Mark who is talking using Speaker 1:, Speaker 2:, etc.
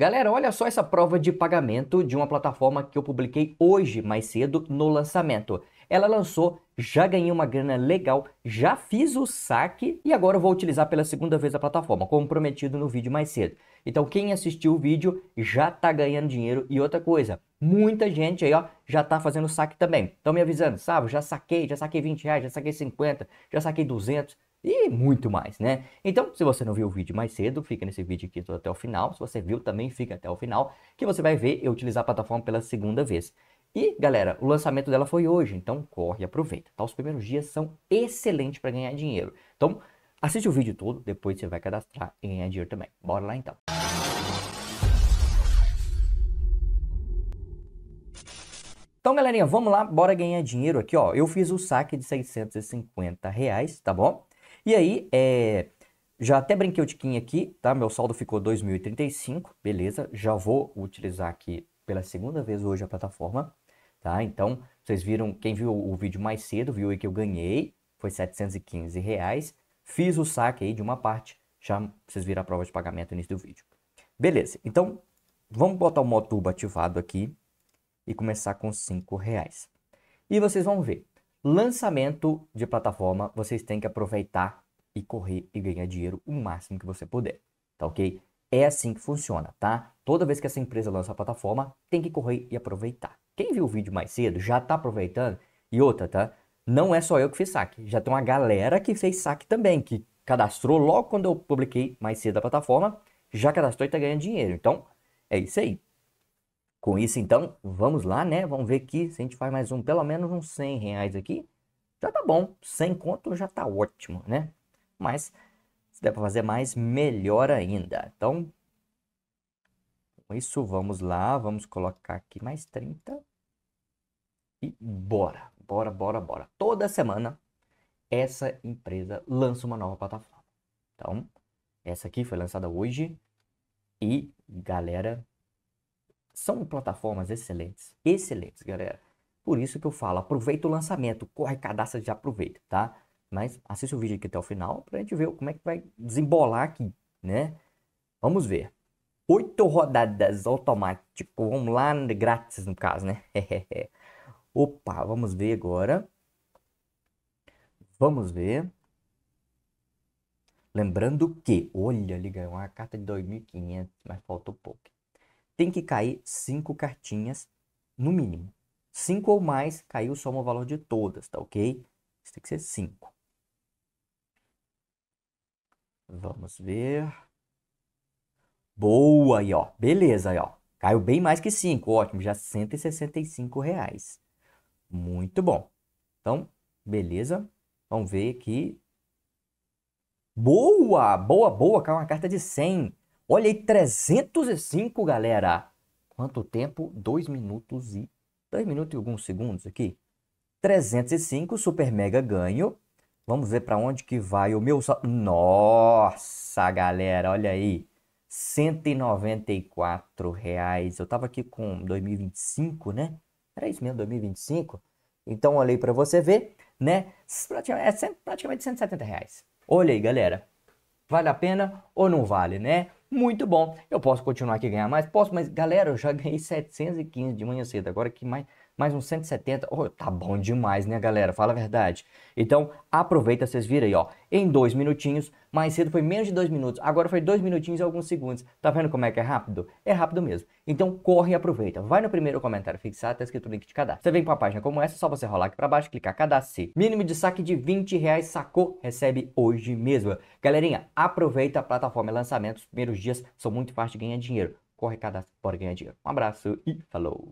Speaker 1: Galera, olha só essa prova de pagamento de uma plataforma que eu publiquei hoje, mais cedo, no lançamento. Ela lançou, já ganhei uma grana legal, já fiz o saque e agora vou utilizar pela segunda vez a plataforma, como prometido no vídeo mais cedo. Então quem assistiu o vídeo já tá ganhando dinheiro e outra coisa, muita gente aí ó, já tá fazendo saque também. Estão me avisando, sabe, já saquei, já saquei 20 reais, já saquei 50, já saquei 200, e muito mais, né? Então, se você não viu o vídeo mais cedo, fica nesse vídeo aqui até o final. Se você viu, também fica até o final, que você vai ver eu utilizar a plataforma pela segunda vez. E, galera, o lançamento dela foi hoje, então corre e aproveita, tá? Os primeiros dias são excelentes para ganhar dinheiro. Então, assiste o vídeo todo, depois você vai cadastrar e ganhar dinheiro também. Bora lá então. Então, galerinha, vamos lá, bora ganhar dinheiro aqui, ó. Eu fiz o saque de 650 reais, tá bom? E aí, é, já até brinquei o tiquinho aqui, tá? Meu saldo ficou 2035, beleza? Já vou utilizar aqui pela segunda vez hoje a plataforma, tá? Então, vocês viram, quem viu o vídeo mais cedo, viu aí que eu ganhei, foi 715 reais. Fiz o saque aí de uma parte, já vocês viram a prova de pagamento no início do vídeo. Beleza, então vamos botar o modo turbo ativado aqui e começar com 5 reais. E vocês vão ver, Lançamento de plataforma, vocês têm que aproveitar e correr e ganhar dinheiro o máximo que você puder, tá ok? É assim que funciona, tá? Toda vez que essa empresa lança a plataforma, tem que correr e aproveitar. Quem viu o vídeo mais cedo já tá aproveitando. E outra, tá? Não é só eu que fiz saque. Já tem uma galera que fez saque também, que cadastrou logo quando eu publiquei mais cedo a plataforma, já cadastrou e tá ganhando dinheiro. Então, é isso aí. Com isso, então, vamos lá, né? Vamos ver aqui se a gente faz mais um, pelo menos uns 100 reais aqui. Já tá bom, 100 conto já tá ótimo, né? Mas se der pra fazer mais, melhor ainda. Então, com isso, vamos lá, vamos colocar aqui mais 30. E bora, bora, bora, bora. Toda semana, essa empresa lança uma nova plataforma. Então, essa aqui foi lançada hoje. E, galera, são plataformas excelentes, excelentes, galera. Por isso que eu falo, aproveita o lançamento, corre, cadastra, já aproveita, tá? Mas assista o vídeo aqui até o final pra gente ver como é que vai desembolar aqui, né? Vamos ver. Oito rodadas automático, vamos lá, grátis no caso, né? Opa, vamos ver agora. Vamos ver. Lembrando que, olha, liga, uma carta de 2.500, mas faltou pouco tem que cair cinco cartinhas no mínimo. Cinco ou mais, caiu soma o valor de todas, tá ok? Isso tem que ser cinco. Vamos ver. Boa aí, ó. Beleza aí, ó. Caiu bem mais que 5, ótimo, já 165 reais. Muito bom. Então, beleza. Vamos ver aqui. Boa, boa, boa, caiu uma carta de 100. Olha aí, 305, galera. Quanto tempo? 2 minutos e... 2 minutos e alguns segundos aqui. 305, super mega ganho. Vamos ver para onde que vai o meu... Nossa, galera, olha aí. 194 reais. Eu tava aqui com 2025, né? Era isso mesmo, 2025. Então, olhei para você ver, né? É praticamente 170 reais. Olha aí, galera. Vale a pena ou não vale, né? muito bom. Eu posso continuar aqui ganhar mais? Posso, mas galera, eu já ganhei 715 de manhã cedo. Agora que mais mais uns 170. Oh, tá bom demais, né, galera? Fala a verdade. Então, aproveita, vocês viram aí, ó. Em dois minutinhos, mais cedo foi menos de dois minutos, agora foi dois minutinhos e alguns segundos. Tá vendo como é que é rápido? É rápido mesmo. Então, corre e aproveita. Vai no primeiro comentário fixado, tá escrito o link de cadastro. Você vem pra uma página como essa, é só você rolar aqui pra baixo, clicar cadastro. Mínimo de saque de 20 reais, sacou? Recebe hoje mesmo. Galerinha, aproveita a plataforma lançamento. Os primeiros dias são muito fáceis de ganhar dinheiro corre cadastro, bora ganhar dinheiro. Um abraço e falou!